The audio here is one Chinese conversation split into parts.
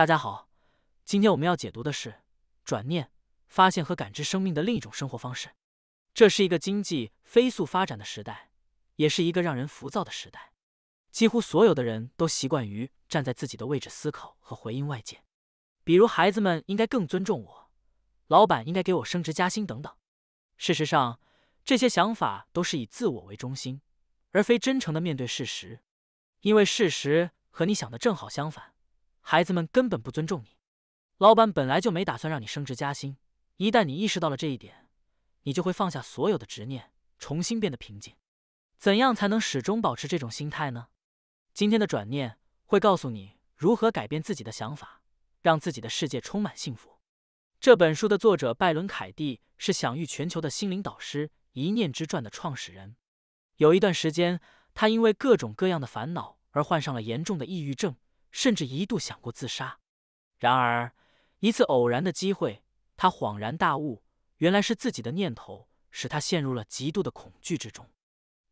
大家好，今天我们要解读的是转念，发现和感知生命的另一种生活方式。这是一个经济飞速发展的时代，也是一个让人浮躁的时代。几乎所有的人都习惯于站在自己的位置思考和回应外界，比如孩子们应该更尊重我，老板应该给我升职加薪等等。事实上，这些想法都是以自我为中心，而非真诚的面对事实，因为事实和你想的正好相反。孩子们根本不尊重你，老板本来就没打算让你升职加薪。一旦你意识到了这一点，你就会放下所有的执念，重新变得平静。怎样才能始终保持这种心态呢？今天的转念会告诉你如何改变自己的想法，让自己的世界充满幸福。这本书的作者拜伦·凯蒂是享誉全球的心灵导师，《一念之转》的创始人。有一段时间，他因为各种各样的烦恼而患上了严重的抑郁症。甚至一度想过自杀。然而，一次偶然的机会，他恍然大悟，原来是自己的念头使他陷入了极度的恐惧之中。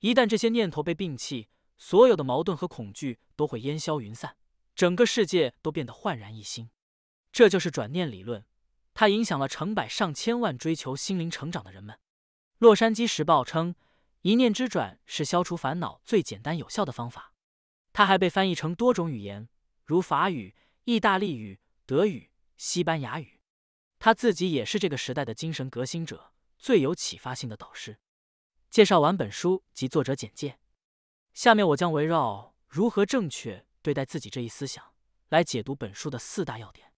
一旦这些念头被摒弃，所有的矛盾和恐惧都会烟消云散，整个世界都变得焕然一新。这就是转念理论，它影响了成百上千万追求心灵成长的人们。《洛杉矶时报》称，一念之转是消除烦恼最简单有效的方法。它还被翻译成多种语言。如法语、意大利语、德语、西班牙语，他自己也是这个时代的精神革新者，最有启发性的导师。介绍完本书及作者简介，下面我将围绕如何正确对待自己这一思想来解读本书的四大要点：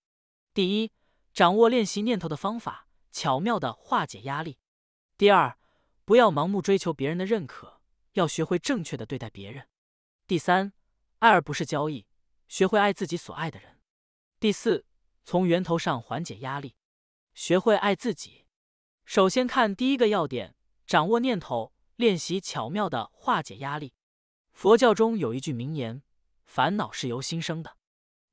第一，掌握练习念头的方法，巧妙的化解压力；第二，不要盲目追求别人的认可，要学会正确的对待别人；第三，爱而不是交易。学会爱自己所爱的人。第四，从源头上缓解压力，学会爱自己。首先看第一个要点，掌握念头，练习巧妙的化解压力。佛教中有一句名言：“烦恼是由心生的。”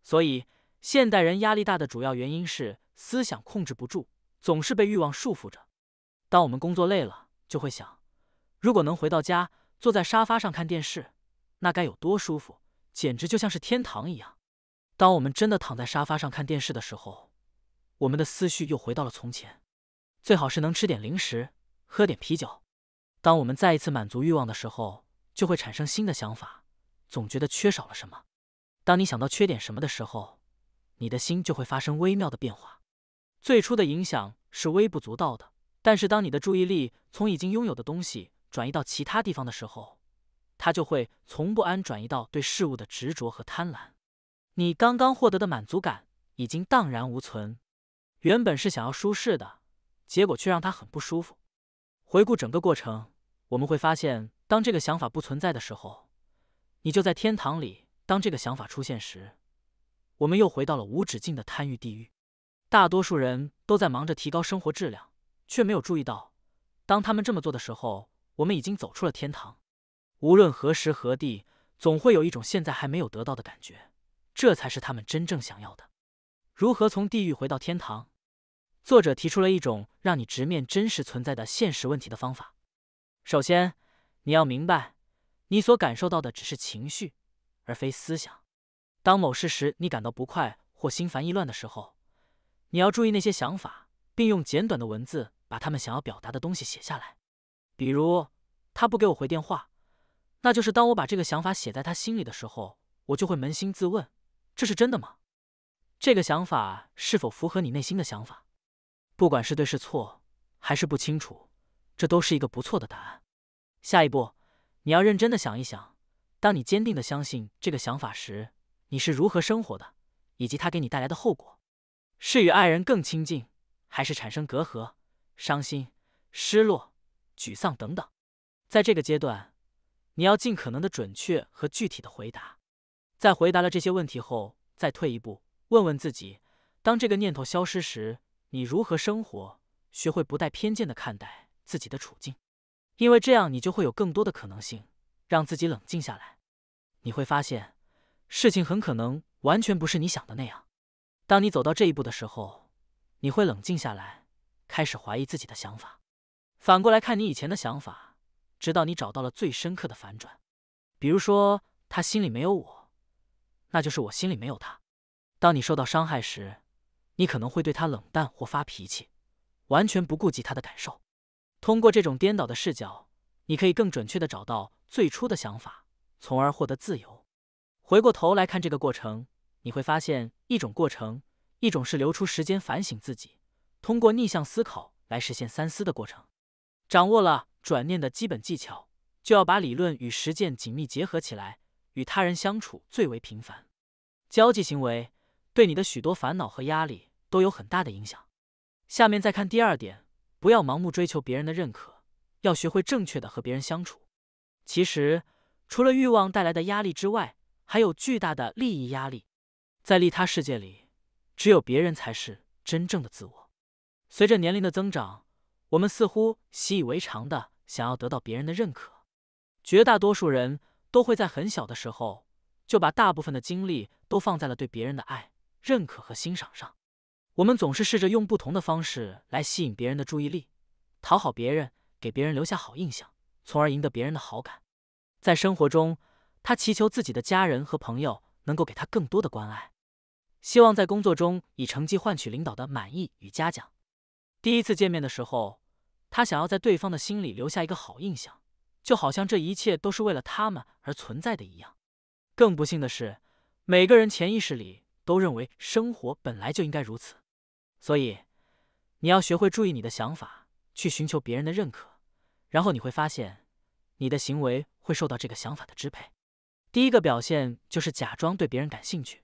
所以，现代人压力大的主要原因是思想控制不住，总是被欲望束缚着。当我们工作累了，就会想：如果能回到家，坐在沙发上看电视，那该有多舒服！简直就像是天堂一样。当我们真的躺在沙发上看电视的时候，我们的思绪又回到了从前。最好是能吃点零食，喝点啤酒。当我们再一次满足欲望的时候，就会产生新的想法，总觉得缺少了什么。当你想到缺点什么的时候，你的心就会发生微妙的变化。最初的影响是微不足道的，但是当你的注意力从已经拥有的东西转移到其他地方的时候，他就会从不安转移到对事物的执着和贪婪。你刚刚获得的满足感已经荡然无存。原本是想要舒适的，结果却让他很不舒服。回顾整个过程，我们会发现，当这个想法不存在的时候，你就在天堂里；当这个想法出现时，我们又回到了无止境的贪欲地狱。大多数人都在忙着提高生活质量，却没有注意到，当他们这么做的时候，我们已经走出了天堂。无论何时何地，总会有一种现在还没有得到的感觉，这才是他们真正想要的。如何从地狱回到天堂？作者提出了一种让你直面真实存在的现实问题的方法。首先，你要明白，你所感受到的只是情绪，而非思想。当某事时你感到不快或心烦意乱的时候，你要注意那些想法，并用简短的文字把他们想要表达的东西写下来。比如，他不给我回电话。那就是当我把这个想法写在他心里的时候，我就会扪心自问：这是真的吗？这个想法是否符合你内心的想法？不管是对是错，还是不清楚，这都是一个不错的答案。下一步，你要认真的想一想：当你坚定的相信这个想法时，你是如何生活的，以及它给你带来的后果，是与爱人更亲近，还是产生隔阂、伤心、失落、沮丧等等？在这个阶段。你要尽可能的准确和具体的回答，在回答了这些问题后，再退一步问问自己：当这个念头消失时，你如何生活？学会不带偏见的看待自己的处境，因为这样你就会有更多的可能性，让自己冷静下来。你会发现，事情很可能完全不是你想的那样。当你走到这一步的时候，你会冷静下来，开始怀疑自己的想法，反过来看你以前的想法。直到你找到了最深刻的反转，比如说他心里没有我，那就是我心里没有他。当你受到伤害时，你可能会对他冷淡或发脾气，完全不顾及他的感受。通过这种颠倒的视角，你可以更准确的找到最初的想法，从而获得自由。回过头来看这个过程，你会发现一种过程，一种是留出时间反省自己，通过逆向思考来实现三思的过程，掌握了。转念的基本技巧，就要把理论与实践紧密结合起来。与他人相处最为频繁，交际行为对你的许多烦恼和压力都有很大的影响。下面再看第二点，不要盲目追求别人的认可，要学会正确的和别人相处。其实，除了欲望带来的压力之外，还有巨大的利益压力。在利他世界里，只有别人才是真正的自我。随着年龄的增长，我们似乎习以为常的。想要得到别人的认可，绝大多数人都会在很小的时候就把大部分的精力都放在了对别人的爱、认可和欣赏上。我们总是试着用不同的方式来吸引别人的注意力，讨好别人，给别人留下好印象，从而赢得别人的好感。在生活中，他祈求自己的家人和朋友能够给他更多的关爱，希望在工作中以成绩换取领导的满意与嘉奖。第一次见面的时候。他想要在对方的心里留下一个好印象，就好像这一切都是为了他们而存在的一样。更不幸的是，每个人潜意识里都认为生活本来就应该如此。所以，你要学会注意你的想法，去寻求别人的认可，然后你会发现，你的行为会受到这个想法的支配。第一个表现就是假装对别人感兴趣，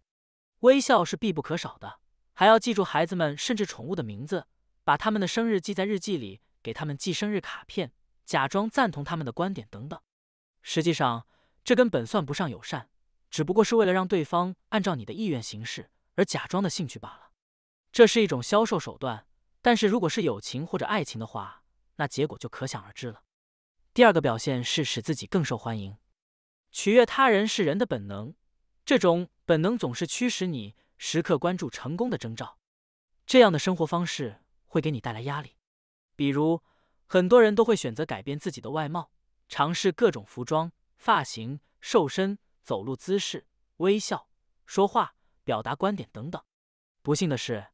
微笑是必不可少的，还要记住孩子们甚至宠物的名字，把他们的生日记在日记里。给他们寄生日卡片，假装赞同他们的观点等等，实际上这根本算不上友善，只不过是为了让对方按照你的意愿行事而假装的兴趣罢了。这是一种销售手段，但是如果是友情或者爱情的话，那结果就可想而知了。第二个表现是使自己更受欢迎，取悦他人是人的本能，这种本能总是驱使你时刻关注成功的征兆，这样的生活方式会给你带来压力。比如，很多人都会选择改变自己的外貌，尝试各种服装、发型、瘦身、走路姿势、微笑、说话、表达观点等等。不幸的是，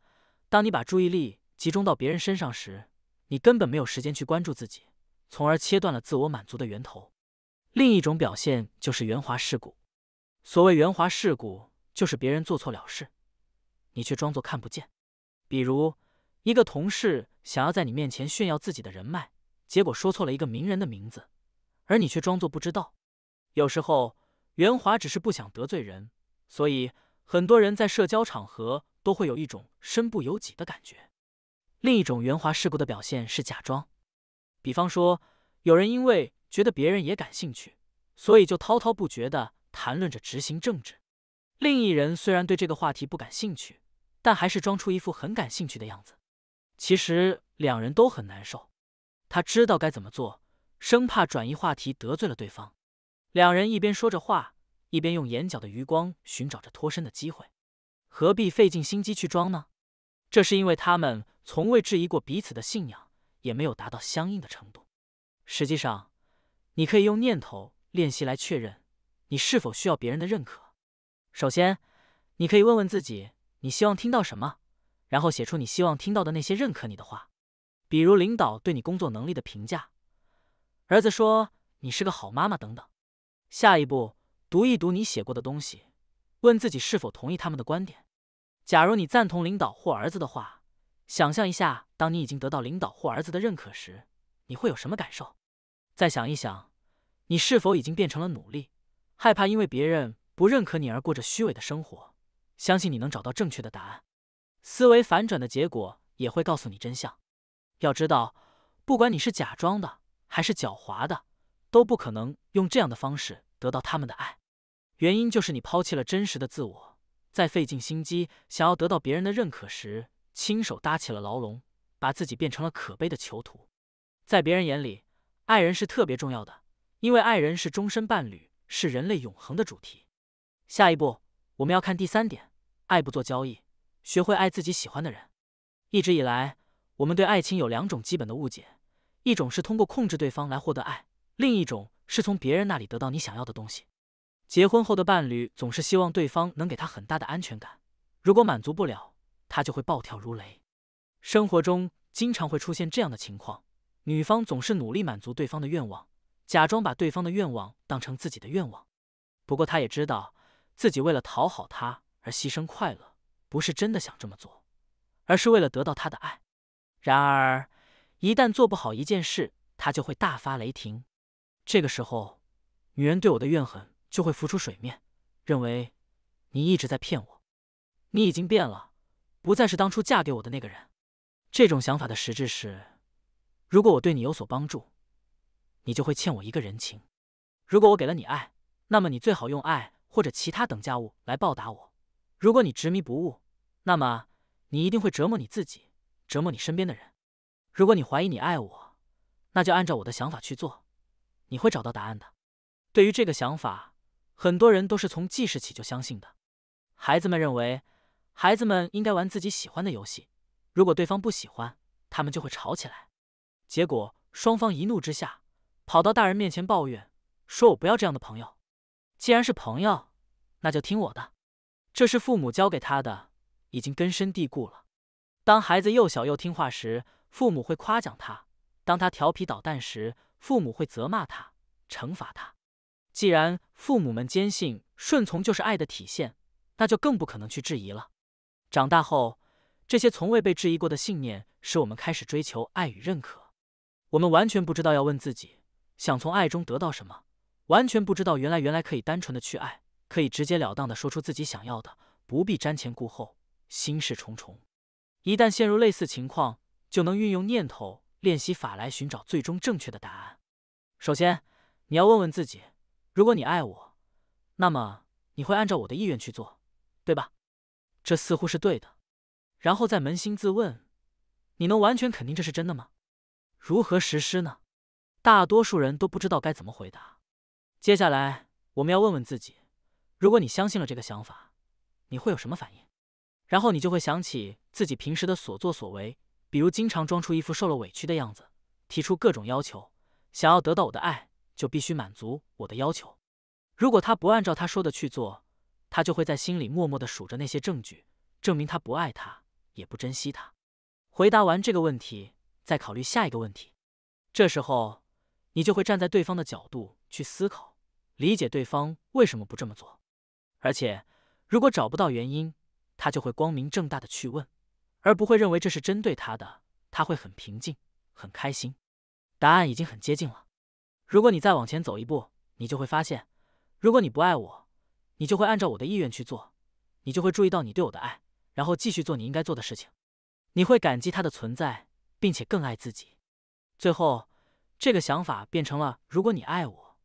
当你把注意力集中到别人身上时，你根本没有时间去关注自己，从而切断了自我满足的源头。另一种表现就是圆滑世故。所谓圆滑世故，就是别人做错了事，你却装作看不见。比如，一个同事想要在你面前炫耀自己的人脉，结果说错了一个名人的名字，而你却装作不知道。有时候圆滑只是不想得罪人，所以很多人在社交场合都会有一种身不由己的感觉。另一种圆滑世故的表现是假装，比方说有人因为觉得别人也感兴趣，所以就滔滔不绝地谈论着执行政治；另一人虽然对这个话题不感兴趣，但还是装出一副很感兴趣的样子。其实两人都很难受，他知道该怎么做，生怕转移话题得罪了对方。两人一边说着话，一边用眼角的余光寻找着脱身的机会。何必费尽心机去装呢？这是因为他们从未质疑过彼此的信仰，也没有达到相应的程度。实际上，你可以用念头练习来确认你是否需要别人的认可。首先，你可以问问自己，你希望听到什么？然后写出你希望听到的那些认可你的话，比如领导对你工作能力的评价，儿子说你是个好妈妈等等。下一步，读一读你写过的东西，问自己是否同意他们的观点。假如你赞同领导或儿子的话，想象一下，当你已经得到领导或儿子的认可时，你会有什么感受？再想一想，你是否已经变成了努力，害怕因为别人不认可你而过着虚伪的生活？相信你能找到正确的答案。思维反转的结果也会告诉你真相。要知道，不管你是假装的还是狡猾的，都不可能用这样的方式得到他们的爱。原因就是你抛弃了真实的自我，在费尽心机想要得到别人的认可时，亲手搭起了牢笼，把自己变成了可悲的囚徒。在别人眼里，爱人是特别重要的，因为爱人是终身伴侣，是人类永恒的主题。下一步，我们要看第三点：爱不做交易。学会爱自己喜欢的人。一直以来，我们对爱情有两种基本的误解：一种是通过控制对方来获得爱，另一种是从别人那里得到你想要的东西。结婚后的伴侣总是希望对方能给他很大的安全感，如果满足不了，他就会暴跳如雷。生活中经常会出现这样的情况：女方总是努力满足对方的愿望，假装把对方的愿望当成自己的愿望。不过，她也知道自己为了讨好他而牺牲快乐。不是真的想这么做，而是为了得到他的爱。然而，一旦做不好一件事，他就会大发雷霆。这个时候，女人对我的怨恨就会浮出水面，认为你一直在骗我，你已经变了，不再是当初嫁给我的那个人。这种想法的实质是：如果我对你有所帮助，你就会欠我一个人情；如果我给了你爱，那么你最好用爱或者其他等价物来报答我。如果你执迷不悟，那么你一定会折磨你自己，折磨你身边的人。如果你怀疑你爱我，那就按照我的想法去做，你会找到答案的。对于这个想法，很多人都是从记事起就相信的。孩子们认为，孩子们应该玩自己喜欢的游戏。如果对方不喜欢，他们就会吵起来。结果双方一怒之下，跑到大人面前抱怨，说我不要这样的朋友。既然是朋友，那就听我的。这是父母教给他的，已经根深蒂固了。当孩子又小又听话时，父母会夸奖他；当他调皮捣蛋时，父母会责骂他、惩罚他。既然父母们坚信顺从就是爱的体现，那就更不可能去质疑了。长大后，这些从未被质疑过的信念，使我们开始追求爱与认可。我们完全不知道要问自己，想从爱中得到什么，完全不知道原来原来可以单纯的去爱。可以直接了当的说出自己想要的，不必瞻前顾后，心事重重。一旦陷入类似情况，就能运用念头练习法来寻找最终正确的答案。首先，你要问问自己：如果你爱我，那么你会按照我的意愿去做，对吧？这似乎是对的。然后再扪心自问：你能完全肯定这是真的吗？如何实施呢？大多数人都不知道该怎么回答。接下来，我们要问问自己。如果你相信了这个想法，你会有什么反应？然后你就会想起自己平时的所作所为，比如经常装出一副受了委屈的样子，提出各种要求，想要得到我的爱，就必须满足我的要求。如果他不按照他说的去做，他就会在心里默默的数着那些证据，证明他不爱他，也不珍惜他。回答完这个问题，再考虑下一个问题。这时候，你就会站在对方的角度去思考，理解对方为什么不这么做。而且，如果找不到原因，他就会光明正大的去问，而不会认为这是针对他的。他会很平静，很开心。答案已经很接近了。如果你再往前走一步，你就会发现，如果你不爱我，你就会按照我的意愿去做，你就会注意到你对我的爱，然后继续做你应该做的事情。你会感激他的存在，并且更爱自己。最后，这个想法变成了：如果你爱我，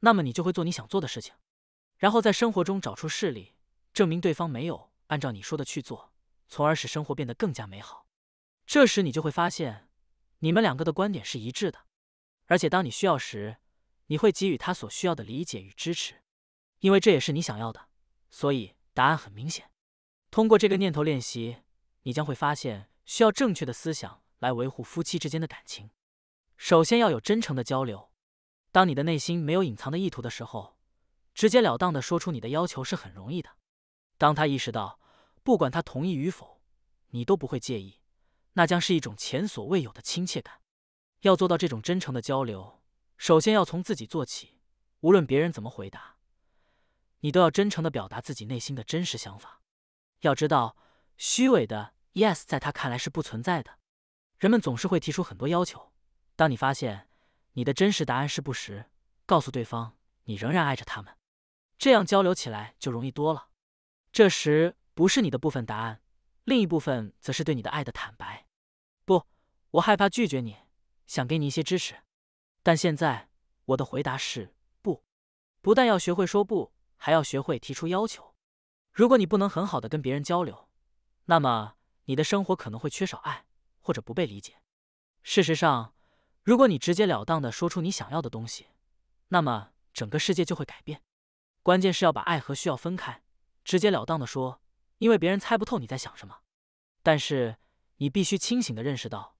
那么你就会做你想做的事情。然后在生活中找出事例，证明对方没有按照你说的去做，从而使生活变得更加美好。这时你就会发现，你们两个的观点是一致的。而且当你需要时，你会给予他所需要的理解与支持，因为这也是你想要的。所以答案很明显。通过这个念头练习，你将会发现需要正确的思想来维护夫妻之间的感情。首先要有真诚的交流，当你的内心没有隐藏的意图的时候。直截了当地说出你的要求是很容易的。当他意识到，不管他同意与否，你都不会介意，那将是一种前所未有的亲切感。要做到这种真诚的交流，首先要从自己做起。无论别人怎么回答，你都要真诚的表达自己内心的真实想法。要知道，虚伪的 “yes” 在他看来是不存在的。人们总是会提出很多要求，当你发现你的真实答案是不时，告诉对方你仍然爱着他们。这样交流起来就容易多了。这时不是你的部分答案，另一部分则是对你的爱的坦白。不，我害怕拒绝你，想给你一些支持。但现在我的回答是不。不但要学会说不，还要学会提出要求。如果你不能很好的跟别人交流，那么你的生活可能会缺少爱或者不被理解。事实上，如果你直截了当的说出你想要的东西，那么整个世界就会改变。关键是要把爱和需要分开，直截了当的说，因为别人猜不透你在想什么。但是你必须清醒的认识到，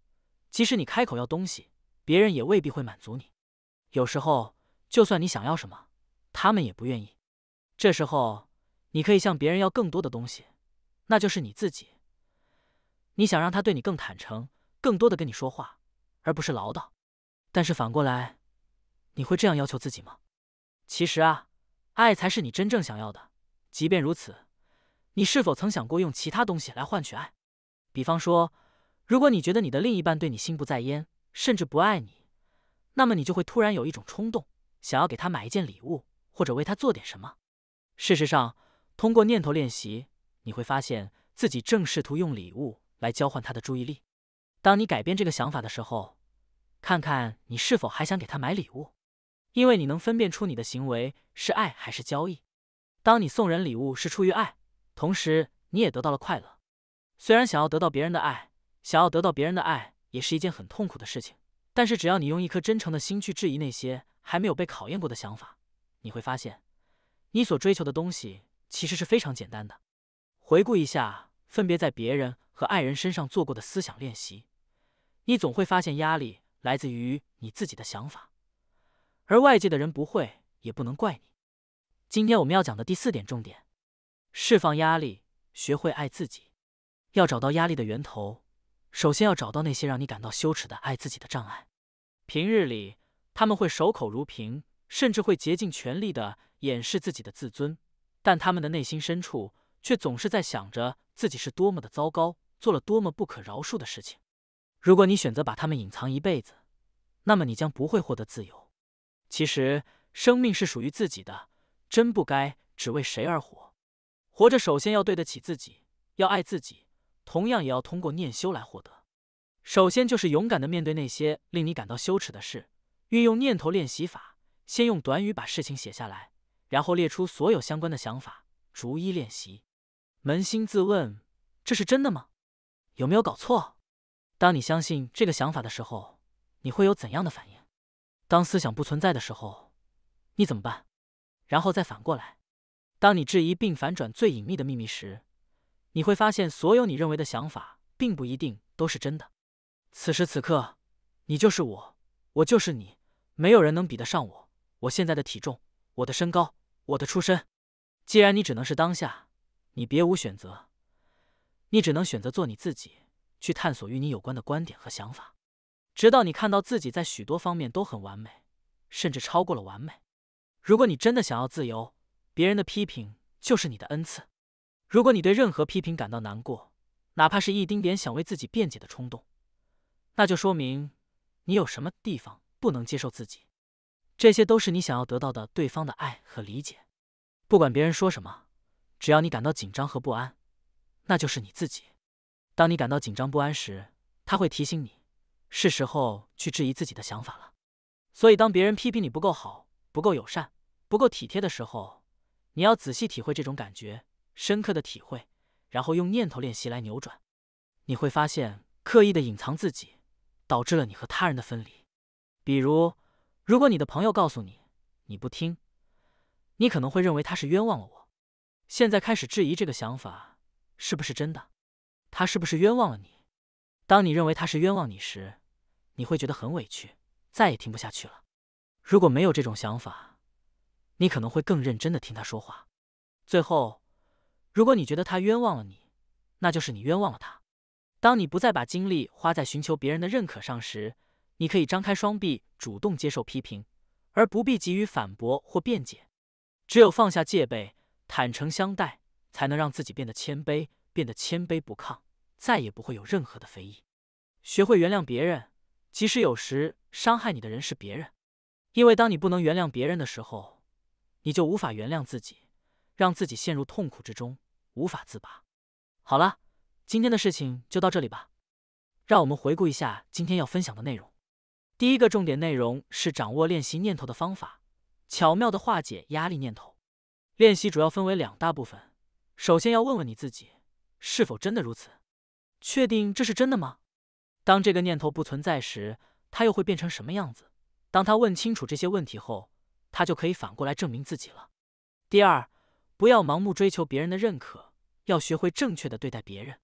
即使你开口要东西，别人也未必会满足你。有时候，就算你想要什么，他们也不愿意。这时候，你可以向别人要更多的东西，那就是你自己。你想让他对你更坦诚，更多的跟你说话，而不是唠叨。但是反过来，你会这样要求自己吗？其实啊。爱才是你真正想要的。即便如此，你是否曾想过用其他东西来换取爱？比方说，如果你觉得你的另一半对你心不在焉，甚至不爱你，那么你就会突然有一种冲动，想要给他买一件礼物，或者为他做点什么。事实上，通过念头练习，你会发现自己正试图用礼物来交换他的注意力。当你改变这个想法的时候，看看你是否还想给他买礼物。因为你能分辨出你的行为是爱还是交易。当你送人礼物是出于爱，同时你也得到了快乐。虽然想要得到别人的爱，想要得到别人的爱也是一件很痛苦的事情，但是只要你用一颗真诚的心去质疑那些还没有被考验过的想法，你会发现，你所追求的东西其实是非常简单的。回顾一下，分别在别人和爱人身上做过的思想练习，你总会发现压力来自于你自己的想法。而外界的人不会，也不能怪你。今天我们要讲的第四点重点：释放压力，学会爱自己。要找到压力的源头，首先要找到那些让你感到羞耻的爱自己的障碍。平日里，他们会守口如瓶，甚至会竭尽全力的掩饰自己的自尊，但他们的内心深处却总是在想着自己是多么的糟糕，做了多么不可饶恕的事情。如果你选择把他们隐藏一辈子，那么你将不会获得自由。其实，生命是属于自己的，真不该只为谁而活。活着首先要对得起自己，要爱自己，同样也要通过念修来获得。首先就是勇敢的面对那些令你感到羞耻的事，运用念头练习法，先用短语把事情写下来，然后列出所有相关的想法，逐一练习。扪心自问，这是真的吗？有没有搞错？当你相信这个想法的时候，你会有怎样的反应？当思想不存在的时候，你怎么办？然后再反过来，当你质疑并反转最隐秘的秘密时，你会发现所有你认为的想法并不一定都是真的。此时此刻，你就是我，我就是你，没有人能比得上我。我现在的体重，我的身高，我的出身。既然你只能是当下，你别无选择，你只能选择做你自己，去探索与你有关的观点和想法。直到你看到自己在许多方面都很完美，甚至超过了完美。如果你真的想要自由，别人的批评就是你的恩赐。如果你对任何批评感到难过，哪怕是一丁点想为自己辩解的冲动，那就说明你有什么地方不能接受自己。这些都是你想要得到的，对方的爱和理解。不管别人说什么，只要你感到紧张和不安，那就是你自己。当你感到紧张不安时，他会提醒你。是时候去质疑自己的想法了。所以，当别人批评你不够好、不够友善、不够体贴的时候，你要仔细体会这种感觉，深刻的体会，然后用念头练习来扭转。你会发现，刻意的隐藏自己，导致了你和他人的分离。比如，如果你的朋友告诉你，你不听，你可能会认为他是冤枉了我。现在开始质疑这个想法是不是真的，他是不是冤枉了你？当你认为他是冤枉你时，你会觉得很委屈，再也听不下去了。如果没有这种想法，你可能会更认真的听他说话。最后，如果你觉得他冤枉了你，那就是你冤枉了他。当你不再把精力花在寻求别人的认可上时，你可以张开双臂，主动接受批评，而不必急于反驳或辩解。只有放下戒备，坦诚相待，才能让自己变得谦卑，变得谦卑不亢，再也不会有任何的非议。学会原谅别人。即使有时伤害你的人是别人，因为当你不能原谅别人的时候，你就无法原谅自己，让自己陷入痛苦之中，无法自拔。好了，今天的事情就到这里吧。让我们回顾一下今天要分享的内容。第一个重点内容是掌握练习念头的方法，巧妙的化解压力念头。练习主要分为两大部分。首先要问问你自己，是否真的如此？确定这是真的吗？当这个念头不存在时，他又会变成什么样子？当他问清楚这些问题后，他就可以反过来证明自己了。第二，不要盲目追求别人的认可，要学会正确的对待别人。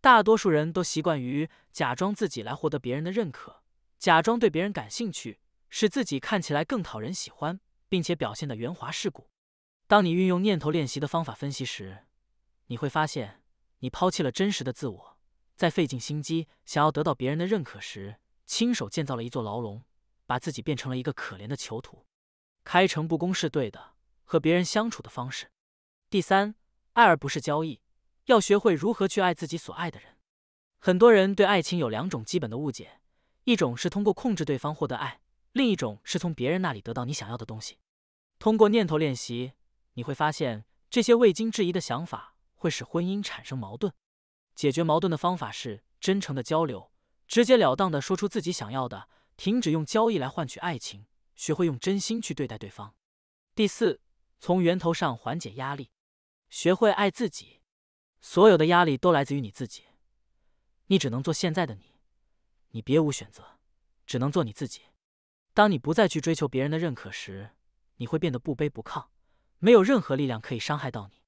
大多数人都习惯于假装自己来获得别人的认可，假装对别人感兴趣，使自己看起来更讨人喜欢，并且表现的圆滑世故。当你运用念头练习的方法分析时，你会发现你抛弃了真实的自我。在费尽心机想要得到别人的认可时，亲手建造了一座牢笼，把自己变成了一个可怜的囚徒。开诚布公是对的，和别人相处的方式。第三，爱而不是交易，要学会如何去爱自己所爱的人。很多人对爱情有两种基本的误解：一种是通过控制对方获得爱，另一种是从别人那里得到你想要的东西。通过念头练习，你会发现这些未经质疑的想法会使婚姻产生矛盾。解决矛盾的方法是真诚的交流，直截了当的说出自己想要的，停止用交易来换取爱情，学会用真心去对待对方。第四，从源头上缓解压力，学会爱自己。所有的压力都来自于你自己，你只能做现在的你，你别无选择，只能做你自己。当你不再去追求别人的认可时，你会变得不卑不亢，没有任何力量可以伤害到你。